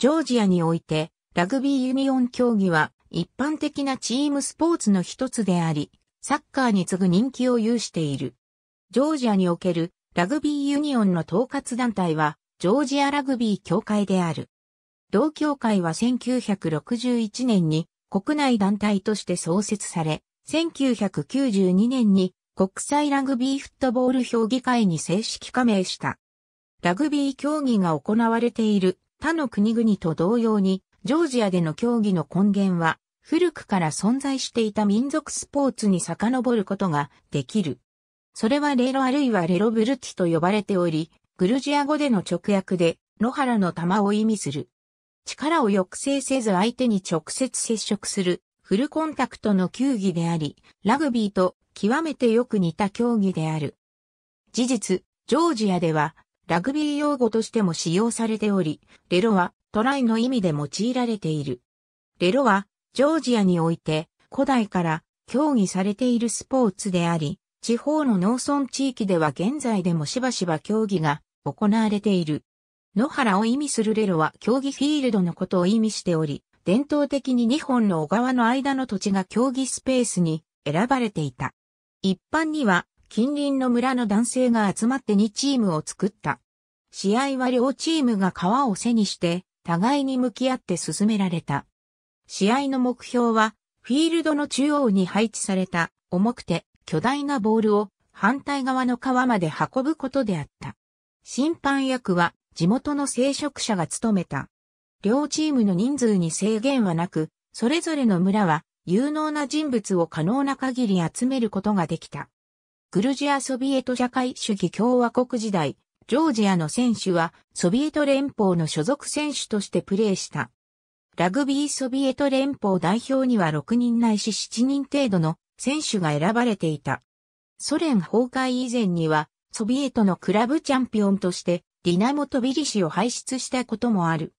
ジョージアにおいて、ラグビーユニオン競技は一般的なチームスポーツの一つであり、サッカーに次ぐ人気を有している。ジョージアにおけるラグビーユニオンの統括団体は、ジョージアラグビー協会である。同協会は1961年に国内団体として創設され、1992年に国際ラグビーフットボール評議会に正式加盟した。ラグビー競技が行われている他の国々と同様に、ジョージアでの競技の根源は、古くから存在していた民族スポーツに遡ることができる。それはレロあるいはレロブルティと呼ばれており、グルジア語での直訳で、野原の玉を意味する。力を抑制せず相手に直接接触する、フルコンタクトの球技であり、ラグビーと極めてよく似た競技である。事実、ジョージアではラグビー用語としても使用されており、レロはトライの意味で用いられている。レロは、ジョージアにおいて、古代から競技されているスポーツであり、地方の農村地域では現在でもしばしば競技が行われている。野原を意味するレロは競技フィールドのことを意味しており、伝統的に2本の小川の間の土地が競技スペースに選ばれていた。一般には近隣の村の男性が集まって2チームを作った。試合は両チームが川を背にして、互いに向き合って進められた。試合の目標は、フィールドの中央に配置された、重くて巨大なボールを反対側の川まで運ぶことであった。審判役は地元の聖職者が務めた。両チームの人数に制限はなく、それぞれの村は有能な人物を可能な限り集めることができた。グルジアソビエト社会主義共和国時代、ジョージアの選手はソビエト連邦の所属選手としてプレーした。ラグビーソビエト連邦代表には6人ないし7人程度の選手が選ばれていた。ソ連崩壊以前にはソビエトのクラブチャンピオンとしてディナモトビリシを輩出したこともある。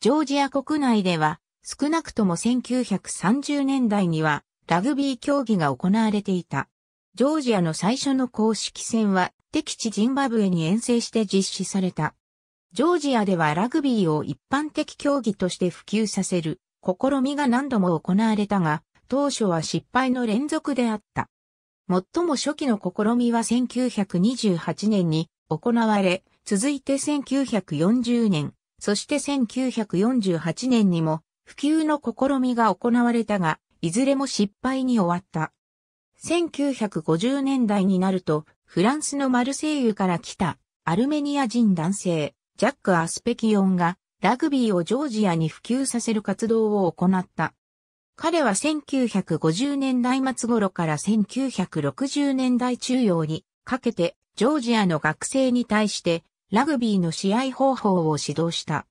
ジョージア国内では少なくとも1930年代にはラグビー競技が行われていた。ジョージアの最初の公式戦は敵地ジンバブエに遠征して実施された。ジョージアではラグビーを一般的競技として普及させる試みが何度も行われたが、当初は失敗の連続であった。最も初期の試みは1928年に行われ、続いて1940年、そして1948年にも普及の試みが行われたが、いずれも失敗に終わった。1950年代になると、フランスのマルセイユから来たアルメニア人男性、ジャック・アスペキオンがラグビーをジョージアに普及させる活動を行った。彼は1950年代末頃から1960年代中央にかけてジョージアの学生に対してラグビーの試合方法を指導した。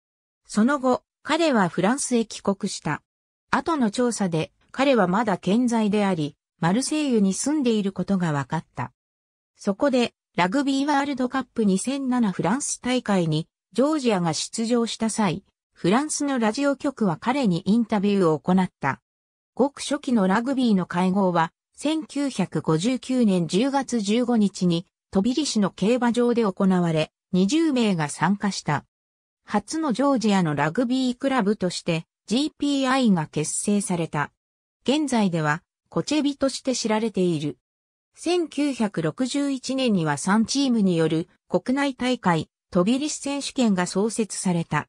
その後、彼はフランスへ帰国した。後の調査で彼はまだ健在であり、マルセイユに住んでいることが分かった。そこで、ラグビーワールドカップ2007フランス大会に、ジョージアが出場した際、フランスのラジオ局は彼にインタビューを行った。ごく初期のラグビーの会合は、1959年10月15日に、飛びリ市の競馬場で行われ、20名が参加した。初のジョージアのラグビークラブとして GPI が結成された。現在ではコチェビとして知られている。1961年には3チームによる国内大会、飛びリス選手権が創設された。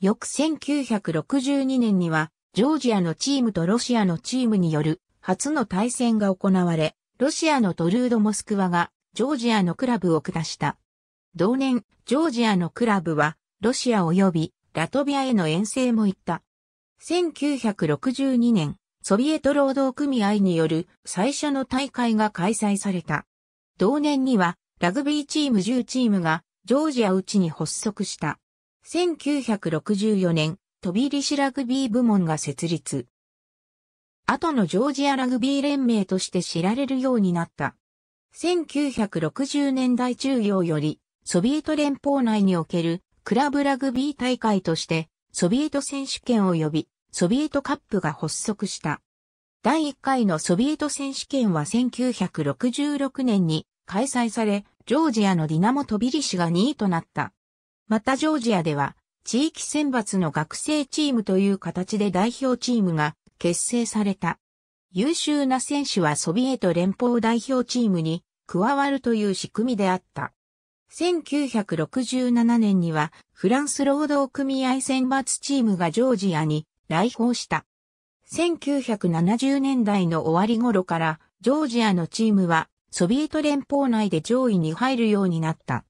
翌1962年には、ジョージアのチームとロシアのチームによる初の対戦が行われ、ロシアのトルード・モスクワがジョージアのクラブを下した。同年、ジョージアのクラブは、ロシア及びラトビアへの遠征も行った。1962年、ソビエト労働組合による最初の大会が開催された。同年にはラグビーチーム10チームがジョージアうちに発足した。1964年、飛びりしラグビー部門が設立。後のジョージアラグビー連盟として知られるようになった。1960年代中央より、ソビエト連邦内におけるクラブラグビー大会として、ソビエト選手権を呼びソビエトカップが発足した。第1回のソビエト選手権は1966年に開催され、ジョージアのディナモ・トビリシが2位となった。またジョージアでは、地域選抜の学生チームという形で代表チームが結成された。優秀な選手はソビエト連邦代表チームに加わるという仕組みであった。1967年にはフランス労働組合選抜チームがジョージアに来訪した。1970年代の終わり頃から、ジョージアのチームは、ソビエト連邦内で上位に入るようになった。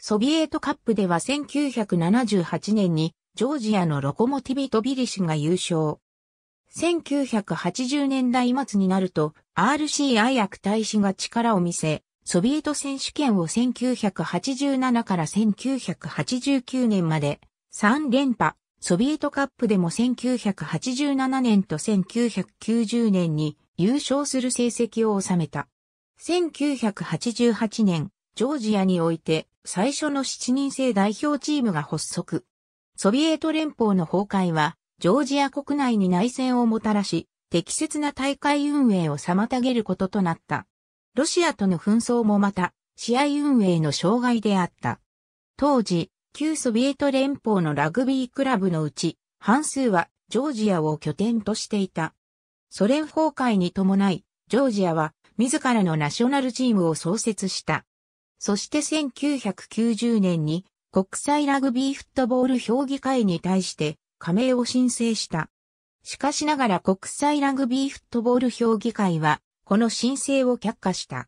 ソビエトカップでは1978年に、ジョージアのロコモティビトビリシが優勝。1980年代末になると、RCI 悪大使が力を見せ、ソビエト選手権を1987から1989年まで3連覇、ソビエトカップでも1987年と1990年に優勝する成績を収めた。1988年、ジョージアにおいて最初の7人制代表チームが発足。ソビエト連邦の崩壊は、ジョージア国内に内戦をもたらし、適切な大会運営を妨げることとなった。ロシアとの紛争もまた、試合運営の障害であった。当時、旧ソビエト連邦のラグビークラブのうち、半数はジョージアを拠点としていた。ソ連崩壊に伴い、ジョージアは自らのナショナルチームを創設した。そして1990年に国際ラグビーフットボール評議会に対して加盟を申請した。しかしながら国際ラグビーフットボール評議会はこの申請を却下した。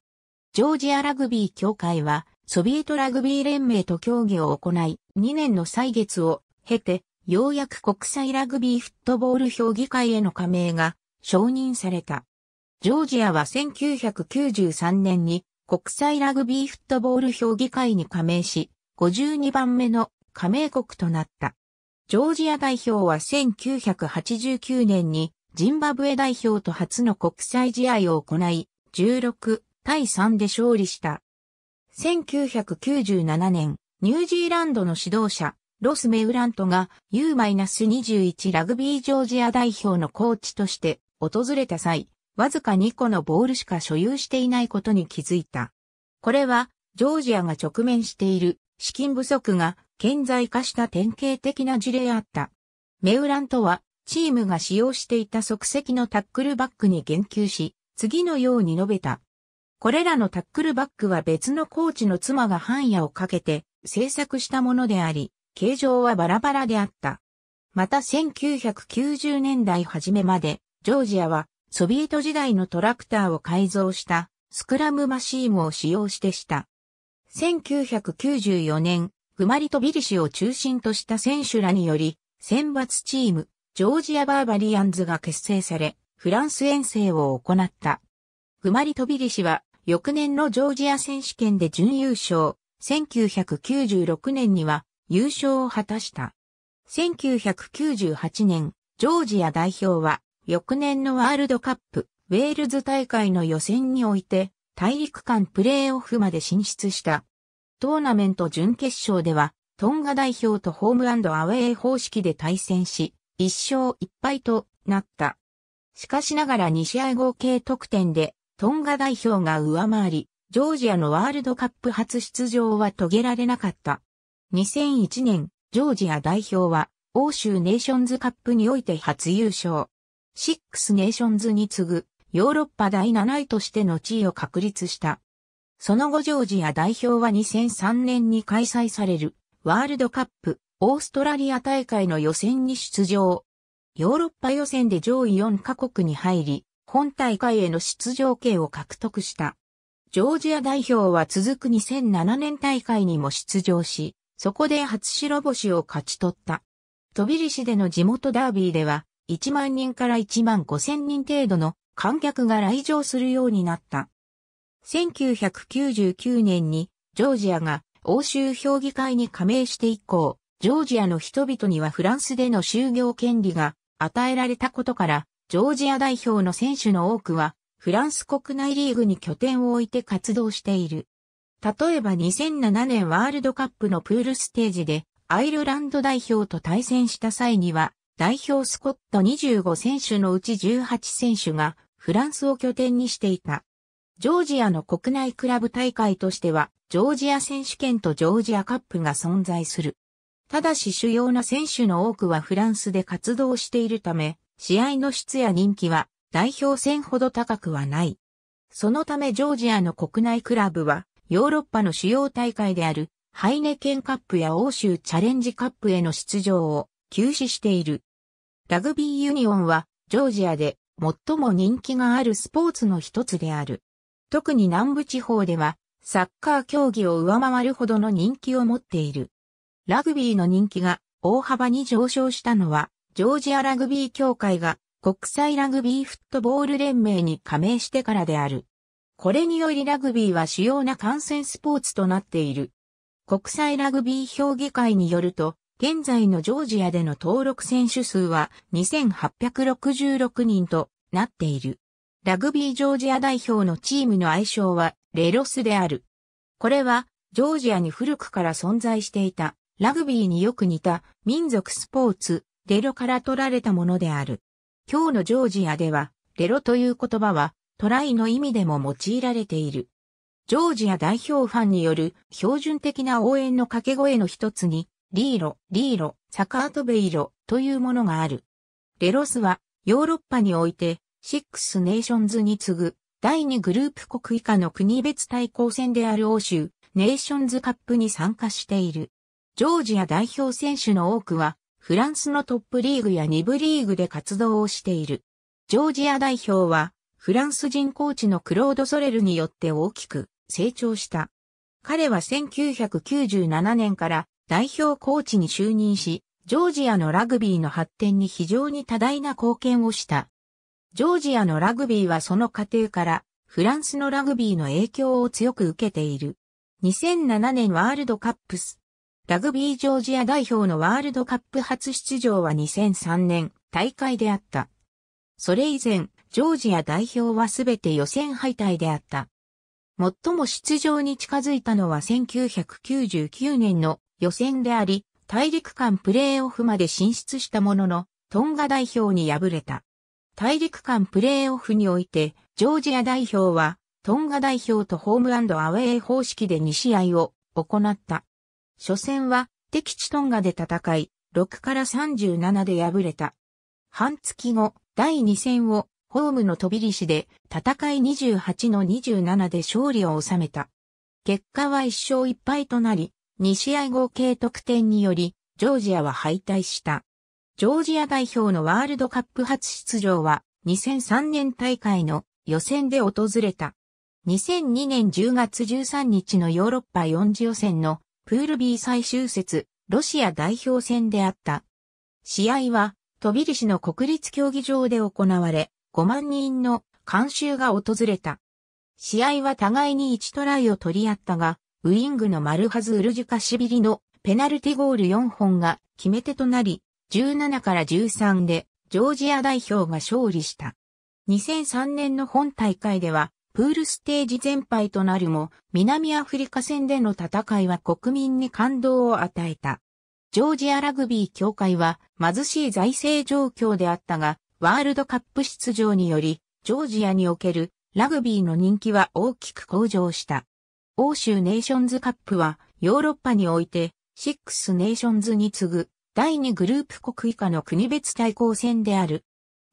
ジョージアラグビー協会はソビエトラグビー連盟と協議を行い、2年の歳月を経て、ようやく国際ラグビーフットボール評議会への加盟が承認された。ジョージアは1993年に国際ラグビーフットボール評議会に加盟し、52番目の加盟国となった。ジョージア代表は1989年にジンバブエ代表と初の国際試合を行い、16対3で勝利した。1997年、ニュージーランドの指導者、ロス・メウラントが U-21 ラグビージョージア代表のコーチとして訪れた際、わずか2個のボールしか所有していないことに気づいた。これは、ジョージアが直面している資金不足が顕在化した典型的な事例あった。メウラントは、チームが使用していた即席のタックルバックに言及し、次のように述べた。これらのタックルバックは別のコーチの妻が半夜をかけて制作したものであり、形状はバラバラであった。また1990年代初めまで、ジョージアはソビエト時代のトラクターを改造したスクラムマシームを使用してした。1994年、グマリトビリシを中心とした選手らにより、選抜チーム、ジョージア・バーバリアンズが結成され、フランス遠征を行った。グマリトビリシは翌年のジョージア選手権で準優勝、1996年には優勝を果たした。1998年、ジョージア代表は、翌年のワールドカップ、ウェールズ大会の予選において、大陸間プレーオフまで進出した。トーナメント準決勝では、トンガ代表とホームアウェイ方式で対戦し、1勝1敗となった。しかしながら2試合合計得点でトンガ代表が上回り、ジョージアのワールドカップ初出場は遂げられなかった。2001年、ジョージア代表は、欧州ネーションズカップにおいて初優勝。シックスネーションズに次ぐ、ヨーロッパ第7位としての地位を確立した。その後ジョージア代表は2003年に開催される、ワールドカップ、オーストラリア大会の予選に出場。ヨーロッパ予選で上位4カ国に入り、本大会への出場権を獲得した。ジョージア代表は続く2007年大会にも出場し、そこで初白星を勝ち取った。飛びリシでの地元ダービーでは、1万人から1万5千人程度の観客が来場するようになった。1999年にジョージアが欧州評議会に加盟して以降、ジョージアの人々にはフランスでの就業権利が与えられたことから、ジョージア代表の選手の多くは、フランス国内リーグに拠点を置いて活動している。例えば2007年ワールドカップのプールステージで、アイルランド代表と対戦した際には、代表スコット25選手のうち18選手がフランスを拠点にしていた。ジョージアの国内クラブ大会としては、ジョージア選手権とジョージアカップが存在する。ただし主要な選手の多くはフランスで活動しているため、試合の質や人気は代表戦ほど高くはない。そのためジョージアの国内クラブはヨーロッパの主要大会であるハイネケンカップや欧州チャレンジカップへの出場を休止している。ラグビーユニオンはジョージアで最も人気があるスポーツの一つである。特に南部地方ではサッカー競技を上回るほどの人気を持っている。ラグビーの人気が大幅に上昇したのはジョージアラグビー協会が国際ラグビーフットボール連盟に加盟してからである。これによりラグビーは主要な観戦スポーツとなっている。国際ラグビー評議会によると、現在のジョージアでの登録選手数は2866人となっている。ラグビージョージア代表のチームの愛称はレロスである。これはジョージアに古くから存在していたラグビーによく似た民族スポーツレロから取られたものである。今日のジョージアでは、レロという言葉は、トライの意味でも用いられている。ジョージア代表ファンによる標準的な応援の掛け声の一つに、リーロ、リーロ、サカートベイロというものがある。レロスはヨーロッパにおいてシックスネーションズに次ぐ第2グループ国以下の国別対抗戦である欧州ネーションズカップに参加している。ジョージア代表選手の多くはフランスのトップリーグや2部リーグで活動をしている。ジョージア代表は、フランス人コーチのクロード・ソレルによって大きく成長した。彼は1997年から代表コーチに就任し、ジョージアのラグビーの発展に非常に多大な貢献をした。ジョージアのラグビーはその過程からフランスのラグビーの影響を強く受けている。2007年ワールドカップスラグビージョージア代表のワールドカップ初出場は2003年大会であった。それ以前、ジョージア代表はすべて予選敗退であった。最も出場に近づいたのは1999年の予選であり、大陸間プレーオフまで進出したものの、トンガ代表に敗れた。大陸間プレーオフにおいて、ジョージア代表は、トンガ代表とホームアウェイ方式で2試合を行った。初戦は敵地トンガで戦い、6から37で敗れた。半月後、第2戦をホームの飛びリシで戦い28の27で勝利を収めた。結果は1勝1敗となり、2試合合計得点により、ジョージアは敗退した。ジョージア代表のワールドカップ初出場は2003年大会の予選で訪れた。2002年10月13日のヨーロッパ4次予選のプール B 最終節、ロシア代表戦であった。試合は、飛びリシの国立競技場で行われ、5万人の監修が訪れた。試合は互いに1トライを取り合ったが、ウイングのマルハズ・ウルジュカシビリのペナルティゴール4本が決め手となり、17から13でジョージア代表が勝利した。2003年の本大会ではプールステージ全敗となるも、南アフリカ戦での戦いは国民に感動を与えた。ジョージアラグビー協会は貧しい財政状況であったが、ワールドカップ出場により、ジョージアにおけるラグビーの人気は大きく向上した。欧州ネーションズカップはヨーロッパにおいて、シックスネーションズに次ぐ第2グループ国以下の国別対抗戦である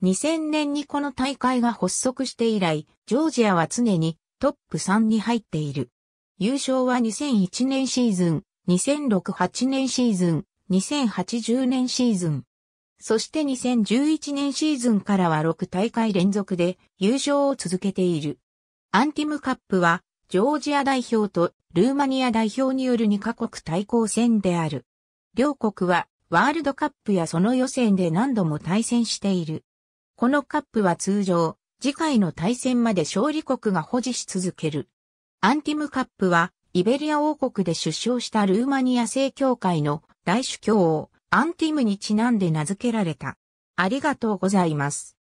2000年にこの大会が発足して以来、ジョージアは常にトップ3に入っている。優勝は2001年シーズン、2006-8年シーズン、2008-10年シーズン。そして2011年シーズンからは6大会連続で優勝を続けている。アンティムカップは、ジョージア代表とルーマニア代表による2カ国対抗戦である。両国は、ワールドカップやその予選で何度も対戦している。このカップは通常、次回の対戦まで勝利国が保持し続ける。アンティムカップは、イベリア王国で出生したルーマニア正教会の大主教王、アンティムにちなんで名付けられた。ありがとうございます。